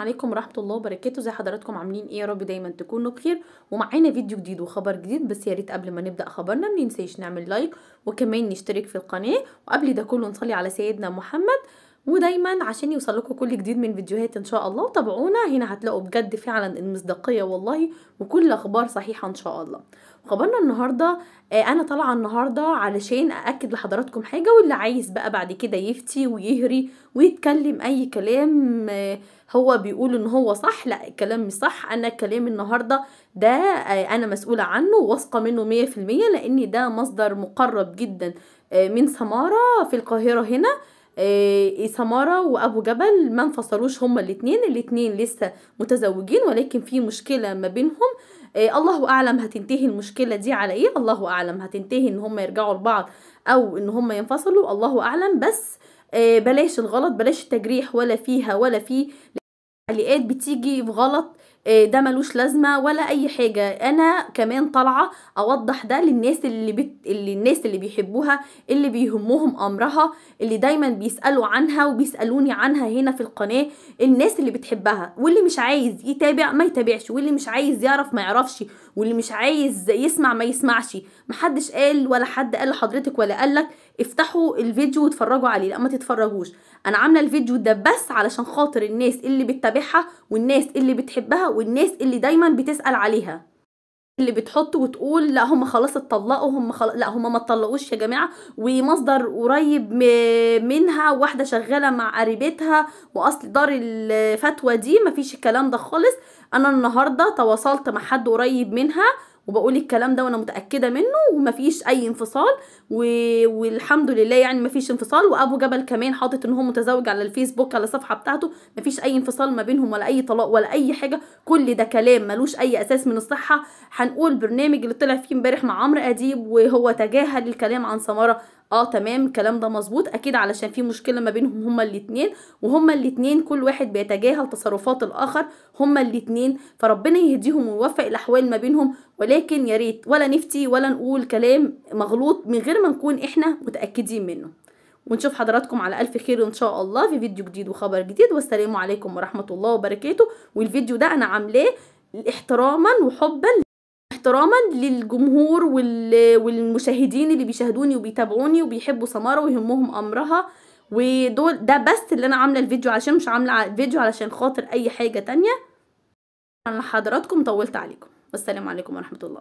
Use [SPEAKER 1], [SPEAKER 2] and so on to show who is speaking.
[SPEAKER 1] عليكم ورحمة الله وبركاته زي حضراتكم عاملين ايه يا رب دايما تكونوا بخير ومعانا فيديو جديد وخبر جديد بس يا ريت قبل ما نبدا خبرنا ما ننساش نعمل لايك وكمان نشترك في القناة وقبل ده كله نصلي على سيدنا محمد ودايما عشان يوصل لكم كل جديد من فيديوهات ان شاء الله تابعونا هنا هتلاقوا بجد فعلا المصداقيه والله وكل اخبار صحيحه ان شاء الله خبرنا النهارده آه انا طالعه النهارده علشان ااكد لحضراتكم حاجه واللي عايز بقى بعد كده يفتي ويهري ويتكلم اي كلام آه هو بيقول ان هو صح لا الكلام مش صح انا كلام النهارده ده آه انا مسؤوله عنه واثقه منه مية المية لان ده مصدر مقرب جدا آه، من سماره في القاهره هنا آه، إيه سمارة وابو جبل ما انفصلوش هما الاتنين الاتنين لسه متزوجين ولكن في مشكلة ما بينهم إيه الله اعلم هتنتهي المشكلة دي على ايه الله اعلم هتنتهي ان هما يرجعوا لبعض او ان هما ينفصلوا الله اعلم بس إيه بلاش الغلط بلاش التجريح ولا فيها ولا فيه تعليقات بتيجي في غلط آه، ده ملوش لازمه ولا اي حاجه انا كمان طالعه اوضح ده للناس اللي, بت... اللي الناس اللي بيحبوها اللي بيهمهم امرها اللي دايما بيسالوا عنها وبيسالوني عنها هنا في القناه الناس اللي بتحبها واللي مش عايز يتابع ما يتابعش واللي مش عايز يعرف ما يعرفش واللي مش عايز يسمع ما يسمعش محدش قال ولا حد قال لحضرتك ولا قالك افتحوا الفيديو واتفرجوا عليه لا ما تتفرجوش انا عامله الفيديو ده بس علشان خاطر الناس اللي بتتابعها والناس اللي بتحبها والناس اللي دايما بتسال عليها اللي بتحط وتقول لا هم خلاص اتطلقوا هم خلاص لا هم ما اتطلقوش يا جماعه ومصدر قريب منها واحده شغاله مع قريبتها واصل دار الفتوى دي مفيش الكلام ده خالص انا النهارده تواصلت مع حد قريب منها وبقول الكلام ده وانا متاكده منه ومفيش اي انفصال و... والحمد لله يعني مفيش انفصال وابو جبل كمان حاطط ان هو متزوج على الفيسبوك على الصفحه بتاعته مفيش اي انفصال ما بينهم ولا اي طلاق ولا اي حاجه كل ده كلام ملوش اي اساس من الصحه هنقول برنامج اللي طلع فيه امبارح مع عمرو اديب وهو تجاهل الكلام عن سماره اه تمام الكلام ده مظبوط اكيد علشان في مشكله ما بينهم هما الاتنين وهما الاتنين كل واحد بيتجاهل تصرفات الاخر هما الاتنين فربنا يهديهم ويوفق الاحوال ما بينهم ولكن يا ريت ولا نفتي ولا نقول كلام مغلوط من غير ما نكون احنا متاكدين منه ونشوف حضراتكم على ألف خير إن شاء الله في فيديو جديد وخبر جديد والسلام عليكم ورحمة الله وبركاته والفيديو ده أنا عاملاه احتراما وحبا احتراما للجمهور والمشاهدين اللي بيشاهدوني وبيتابعوني وبيحبوا سماره ويهمهم امرها ودول ده بس اللي انا عامله الفيديو علشان مش عامله فيديو علشان خاطر اي حاجه تانية انا لحضراتكم طولت عليكم والسلام عليكم ورحمه الله